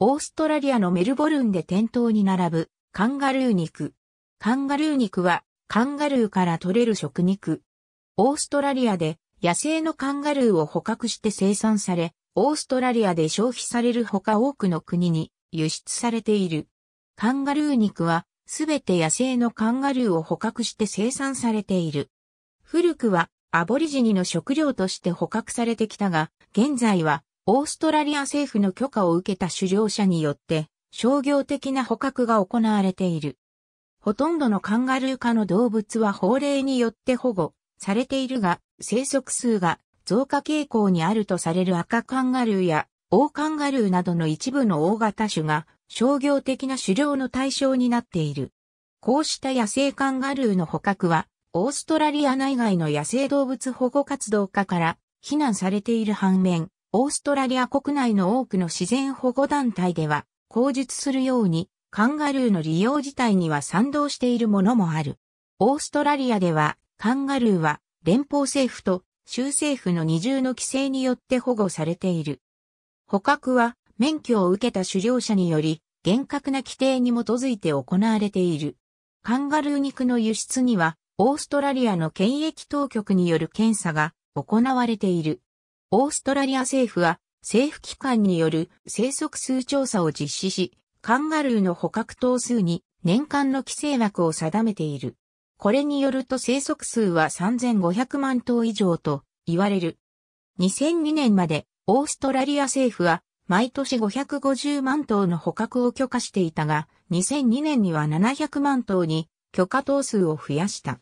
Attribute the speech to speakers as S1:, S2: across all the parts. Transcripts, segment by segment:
S1: オーストラリアのメルボルンで店頭に並ぶカンガルー肉。カンガルー肉はカンガルーから取れる食肉。オーストラリアで野生のカンガルーを捕獲して生産され、オーストラリアで消費されるほか多くの国に輸出されている。カンガルー肉はすべて野生のカンガルーを捕獲して生産されている。古くはアボリジニの食料として捕獲されてきたが、現在はオーストラリア政府の許可を受けた狩猟者によって商業的な捕獲が行われている。ほとんどのカンガルー科の動物は法令によって保護されているが、生息数が増加傾向にあるとされる赤カンガルーやオカンガルーなどの一部の大型種が商業的な狩猟の対象になっている。こうした野生カンガルーの捕獲は、オーストラリア内外の野生動物保護活動家から非難されている反面、オーストラリア国内の多くの自然保護団体では、口述するように、カンガルーの利用自体には賛同しているものもある。オーストラリアでは、カンガルーは連邦政府と州政府の二重の規制によって保護されている。捕獲は免許を受けた狩猟者により厳格な規定に基づいて行われている。カンガルー肉の輸出にはオーストラリアの検疫当局による検査が行われている。オーストラリア政府は政府機関による生息数調査を実施し、カンガルーの捕獲頭数に年間の規制枠を定めている。これによると生息数は3500万頭以上と言われる。2002年までオーストラリア政府は毎年550万頭の捕獲を許可していたが、2002年には700万頭に許可頭数を増やした。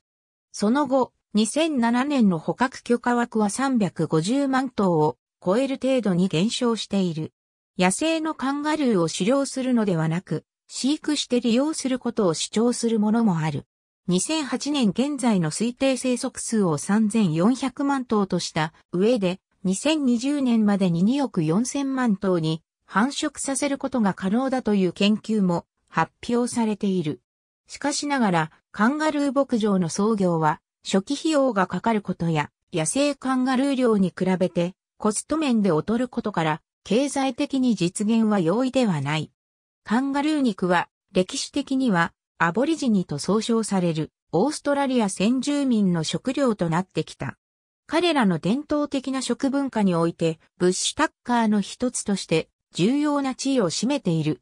S1: その後、2007年の捕獲許可枠は350万頭を超える程度に減少している。野生のカンガルーを狩猟するのではなく、飼育して利用することを主張するものもある。2008年現在の推定生息数を3400万頭とした上で、2020年までに2億4000万頭に繁殖させることが可能だという研究も発表されている。しかしながら、カンガルー牧場の創業は初期費用がかかることや、野生カンガルー量に比べて、コスト面で劣ることから、経済的に実現は容易ではない。カンガルー肉は、歴史的には、アボリジニと総称される、オーストラリア先住民の食料となってきた。彼らの伝統的な食文化において、ブッシュタッカーの一つとして、重要な地位を占めている。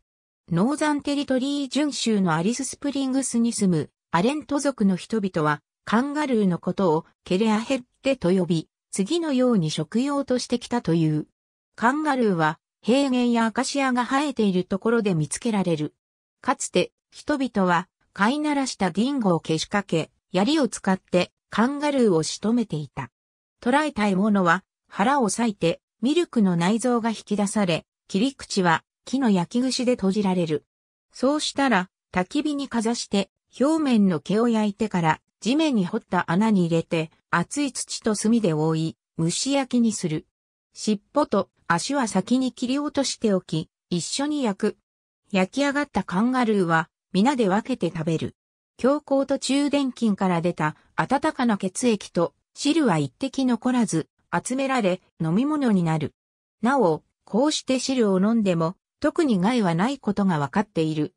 S1: ノーザンテリトリー準州のアリススプリングスに住むアレント族の人々はカンガルーのことをケレアヘッテと呼び、次のように食用としてきたという。カンガルーは平原やアカシアが生えているところで見つけられる。かつて人々は飼いならしたディンゴを消しかけ、槍を使ってカンガルーを仕留めていた。捕らえた獲物は腹を裂いてミルクの内臓が引き出され、切り口は木の焼き串で閉じられる。そうしたら焚き火にかざして表面の毛を焼いてから地面に掘った穴に入れて、熱い土と炭で覆い、蒸し焼きにする。尻尾と足は先に切り落としておき、一緒に焼く。焼き上がったカンガルーは、皆で分けて食べる。強行と中殿筋から出た温かな血液と汁は一滴残らず集められ飲み物になる。なお、こうして汁を飲んでも特に害はないことが分かっている。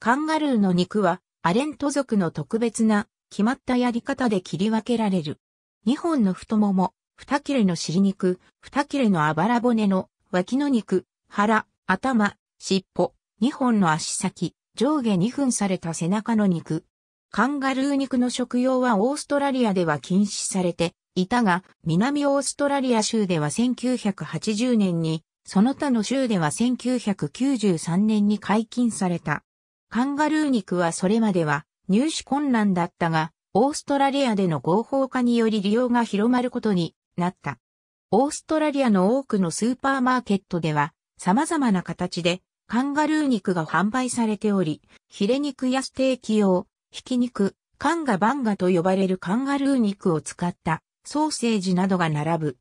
S1: カンガルーの肉はアレント族の特別な決まったやり方で切り分けられる。2本の太もも、2切れの尻肉、2切れのあばら骨の、脇の肉、腹、頭、尻尾、2本の足先、上下2分された背中の肉。カンガルー肉の食用はオーストラリアでは禁止されていたが、南オーストラリア州では1980年に、その他の州では1993年に解禁された。カンガルー肉はそれまでは入手困難だったが、オーストラリアでの合法化により利用が広まることになった。オーストラリアの多くのスーパーマーケットでは、様々な形でカンガルー肉が販売されており、ヒレ肉やステーキ用、ひき肉、カンガバンガと呼ばれるカンガルー肉を使ったソーセージなどが並ぶ。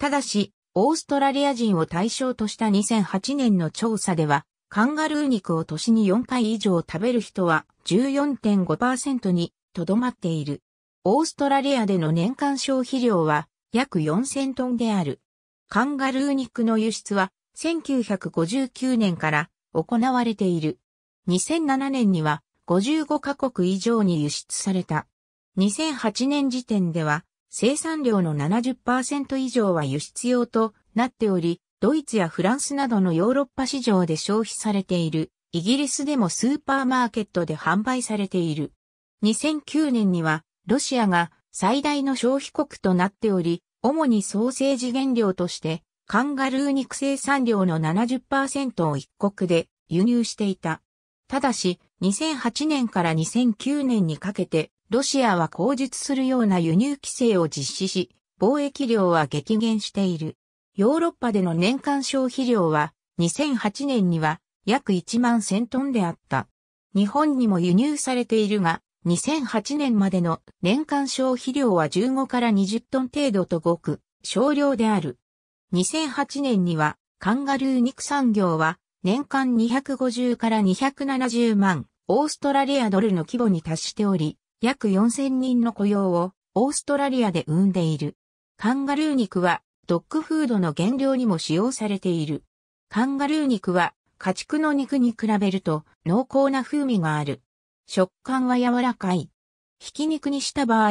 S1: ただし、オーストラリア人を対象とした2008年の調査では、カンガルー肉を年に4回以上食べる人は14.5%にとどまっている。オーストラリアでの年間消費量は約4000トンである。カンガルー肉の輸出は1959年から行われている。2007年には55カ国以上に輸出された。2008年時点では生産量の70%以上は輸出用となっており、ドイツやフランスなどのヨーロッパ市場で消費されている、イギリスでもスーパーマーケットで販売されている。2009年には、ロシアが最大の消費国となっており、主にソーセージ原料として、カンガルー肉生産量の70%を一国で輸入していた。ただし、2008年から2009年にかけて、ロシアは口述するような輸入規制を実施し、貿易量は激減している。ヨーロッパでの年間消費量は2008年には約1万1000トンであった。日本にも輸入されているが、2008年までの年間消費量は15から20トン程度とごく少量である。2008年にはカンガルー肉産業は年間250から270万オーストラリアドルの規模に達しており、約4000人の雇用をオーストラリアで生んでいる。カンガルー肉はドッグフードの原料にも使用されている。カンガルー肉は家畜の肉に比べると濃厚な風味がある。食感は柔らかい。ひき肉にした場合、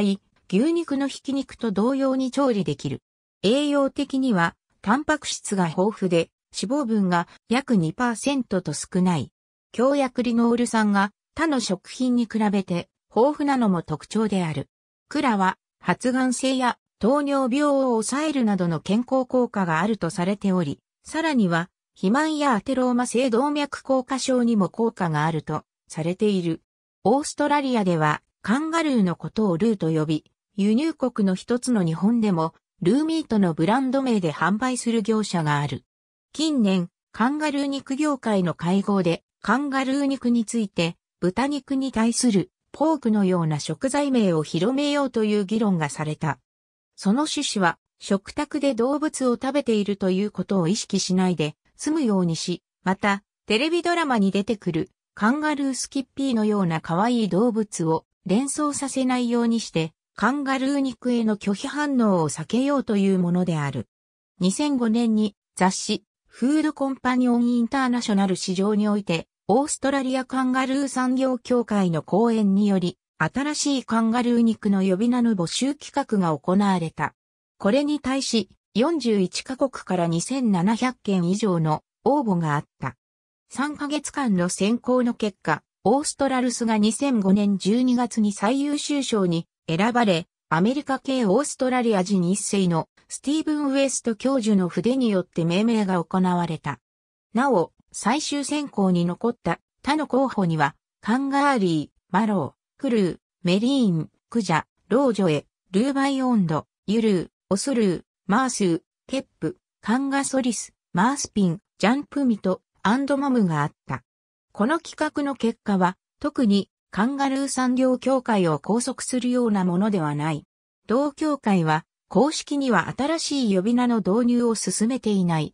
S1: 牛肉のひき肉と同様に調理できる。栄養的にはタンパク質が豊富で脂肪分が約2%と少ない。強薬リノール酸が他の食品に比べて豊富なのも特徴である。クラは発がん性や糖尿病を抑えるなどの健康効果があるとされており、さらには、肥満やアテローマ性動脈硬化症にも効果があるとされている。オーストラリアでは、カンガルーのことをルーと呼び、輸入国の一つの日本でも、ルーミートのブランド名で販売する業者がある。近年、カンガルー肉業界の会合で、カンガルー肉について、豚肉に対するポークのような食材名を広めようという議論がされた。その趣旨は食卓で動物を食べているということを意識しないで済むようにし、また、テレビドラマに出てくるカンガルースキッピーのような可愛い動物を連想させないようにして、カンガルー肉への拒否反応を避けようというものである。2005年に雑誌、フードコンパニオンインターナショナル市場において、オーストラリアカンガルー産業協会の講演により、新しいカンガルー肉の呼び名の募集企画が行われた。これに対し、41カ国から2700件以上の応募があった。3ヶ月間の選考の結果、オーストラルスが2005年12月に最優秀賞に選ばれ、アメリカ系オーストラリア人一世のスティーブン・ウエスト教授の筆によって命名が行われた。なお、最終選考に残った他の候補には、カンガーリー、マロー、クルー、メリーン、クジャ、ロージョエ、ルーバイオンド、ユルー、オスルー、マースー、ケップ、カンガソリス、マースピン、ジャンプミト、アンドマムがあった。この企画の結果は、特にカンガルー産業協会を拘束するようなものではない。同協会は、公式には新しい呼び名の導入を進めていない。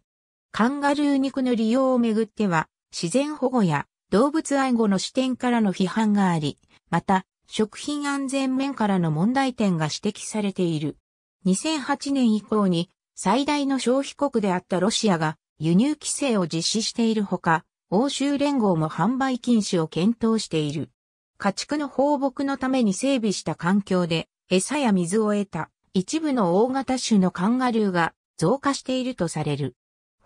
S1: カンガルー肉の利用をめぐっては、自然保護や動物愛護の視点からの批判があり、また、食品安全面からの問題点が指摘されている。2008年以降に最大の消費国であったロシアが輸入規制を実施しているほか、欧州連合も販売禁止を検討している。家畜の放牧のために整備した環境で餌や水を得た一部の大型種のカンガルーが増加しているとされる。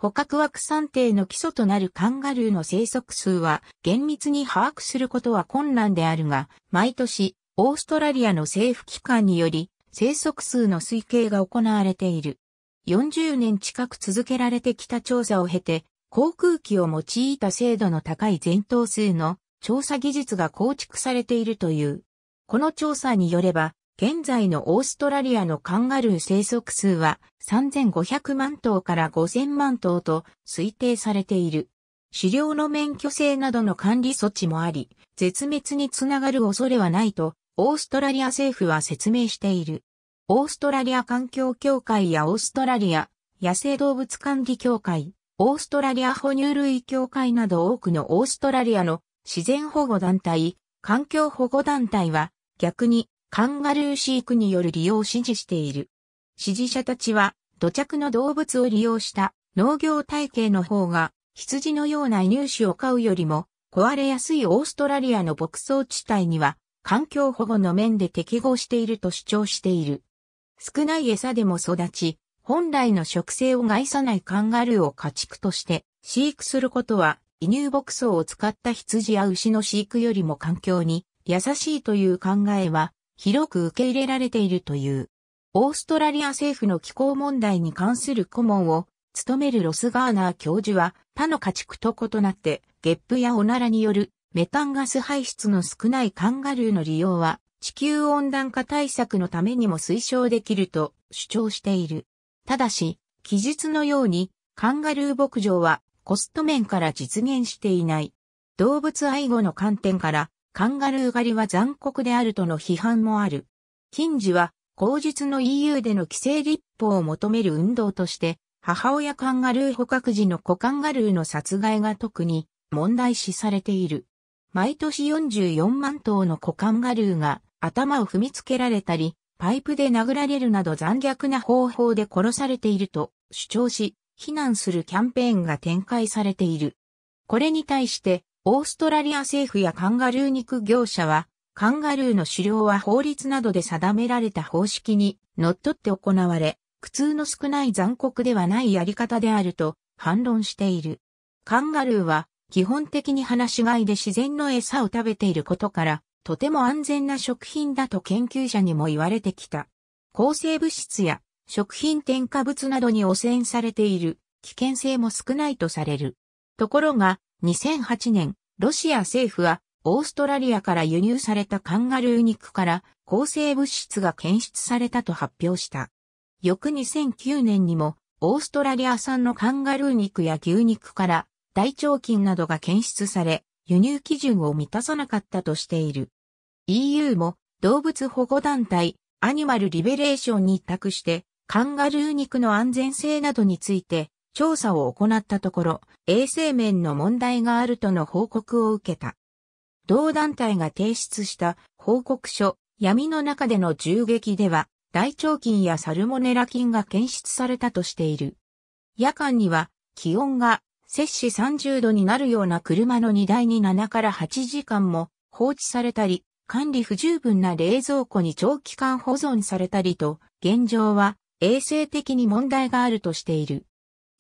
S1: 捕獲枠算定の基礎となるカンガルーの生息数は厳密に把握することは困難であるが、毎年、オーストラリアの政府機関により生息数の推計が行われている。40年近く続けられてきた調査を経て、航空機を用いた精度の高い全頭数の調査技術が構築されているという。この調査によれば、現在のオーストラリアのカンガルー生息数は3500万頭から5000万頭と推定されている。狩猟の免許制などの管理措置もあり、絶滅につながる恐れはないと、オーストラリア政府は説明している。オーストラリア環境協会やオーストラリア野生動物管理協会、オーストラリア哺乳類協会など多くのオーストラリアの自然保護団体、環境保護団体は逆にカンガルー飼育による利用を支持している。支持者たちは、土着の動物を利用した農業体系の方が、羊のような乳種を飼うよりも、壊れやすいオーストラリアの牧草地帯には、環境保護の面で適合していると主張している。少ない餌でも育ち、本来の植生を害さないカンガルーを家畜として飼育することは、移入牧草を使った羊や牛の飼育よりも環境に優しいという考えは広く受け入れられているという。オーストラリア政府の気候問題に関する顧問を務めるロスガーナー教授は他の家畜と異なってゲップやおならによるメタンガス排出の少ないカンガルーの利用は地球温暖化対策のためにも推奨できると主張している。ただし、記述のようにカンガルー牧場はコスト面から実現していない。動物愛護の観点からカンガルー狩りは残酷であるとの批判もある。近似は、口述の EU での規制立法を求める運動として、母親カンガルー捕獲時の子カンガルーの殺害が特に問題視されている。毎年44万頭の子カンガルーが頭を踏みつけられたり、パイプで殴られるなど残虐な方法で殺されていると主張し、非難するキャンペーンが展開されている。これに対して、オーストラリア政府やカンガルー肉業者は、カンガルーの狩猟は法律などで定められた方式に則っって行われ、苦痛の少ない残酷ではないやり方であると反論している。カンガルーは基本的に放し飼いで自然の餌を食べていることから、とても安全な食品だと研究者にも言われてきた。抗生物質や食品添加物などに汚染されている危険性も少ないとされる。ところが、2008年、ロシア政府は、オーストラリアから輸入されたカンガルー肉から抗生物質が検出されたと発表した。翌2009年にも、オーストラリア産のカンガルー肉や牛肉から大腸菌などが検出され、輸入基準を満たさなかったとしている。EU も動物保護団体アニマルリベレーションに委託してカンガルー肉の安全性などについて調査を行ったところ、衛生面の問題があるとの報告を受けた。同団体が提出した報告書、闇の中での銃撃では、大腸菌やサルモネラ菌が検出されたとしている。夜間には、気温が摂氏30度になるような車の荷台に7から8時間も放置されたり、管理不十分な冷蔵庫に長期間保存されたりと、現状は衛生的に問題があるとしている。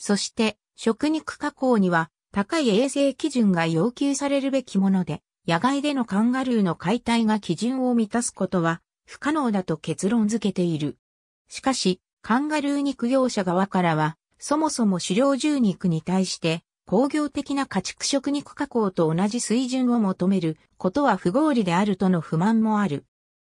S1: そして、食肉加工には高い衛生基準が要求されるべきもので、野外でのカンガルーの解体が基準を満たすことは不可能だと結論付けている。しかし、カンガルー肉業者側からは、そもそも狩猟獣肉に対して工業的な家畜食肉加工と同じ水準を求めることは不合理であるとの不満もある。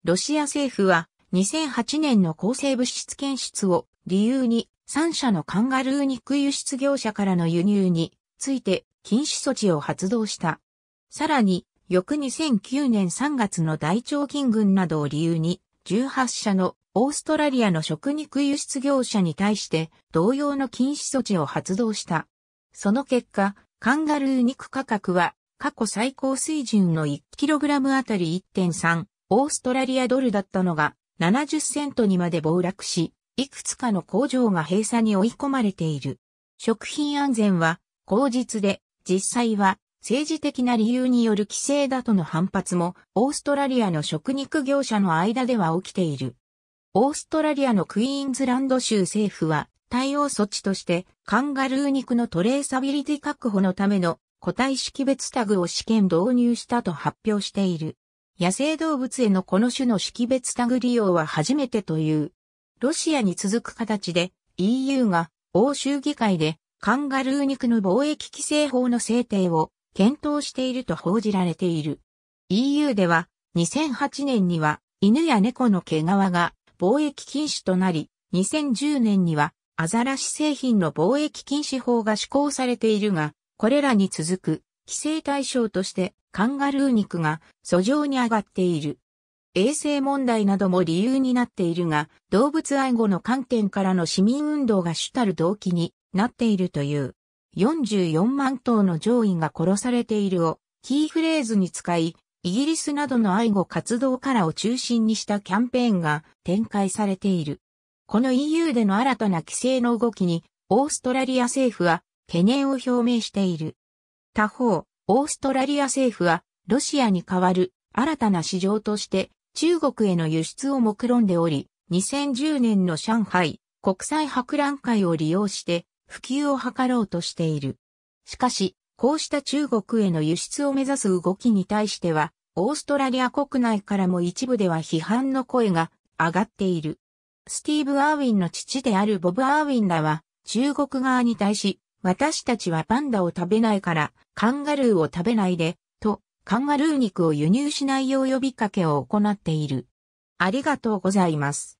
S1: ロシア政府は2008年の抗生物質検出を理由に3社のカンガルー肉輸出業者からの輸入について禁止措置を発動した。さらに、翌2009年3月の大腸菌群などを理由に、18社のオーストラリアの食肉輸出業者に対して同様の禁止措置を発動した。その結果、カンガルー肉価格は過去最高水準の 1kg あたり1.3オーストラリアドルだったのが70セントにまで暴落し、いくつかの工場が閉鎖に追い込まれている。食品安全は、口実で、実際は、政治的な理由による規制だとの反発も、オーストラリアの食肉業者の間では起きている。オーストラリアのクイーンズランド州政府は、対応措置として、カンガルー肉のトレーサビリティ確保のための個体識別タグを試験導入したと発表している。野生動物へのこの種の識別タグ利用は初めてというロシアに続く形で EU が欧州議会でカンガルー肉の貿易規制法の制定を検討していると報じられている。EU では2008年には犬や猫の毛皮が貿易禁止となり、2010年にはアザラシ製品の貿易禁止法が施行されているが、これらに続く規制対象としてカンガルー肉が訴状に上がっている。衛生問題なども理由になっているが、動物愛護の観点からの市民運動が主たる動機になっているという。44万頭の上位が殺されているをキーフレーズに使い、イギリスなどの愛護活動からを中心にしたキャンペーンが展開されている。この EU での新たな規制の動きに、オーストラリア政府は懸念を表明している。他方、オーストラリア政府は、ロシアに代わる新たな市場として中国への輸出を目論んでおり、2010年の上海国際博覧会を利用して普及を図ろうとしている。しかし、こうした中国への輸出を目指す動きに対しては、オーストラリア国内からも一部では批判の声が上がっている。スティーブ・アーウィンの父であるボブ・アーウィンらは、中国側に対し、私たちはパンダを食べないから、カンガルーを食べないで、カンガルー肉を輸入しないよう呼びかけを行っている。ありがとうございます。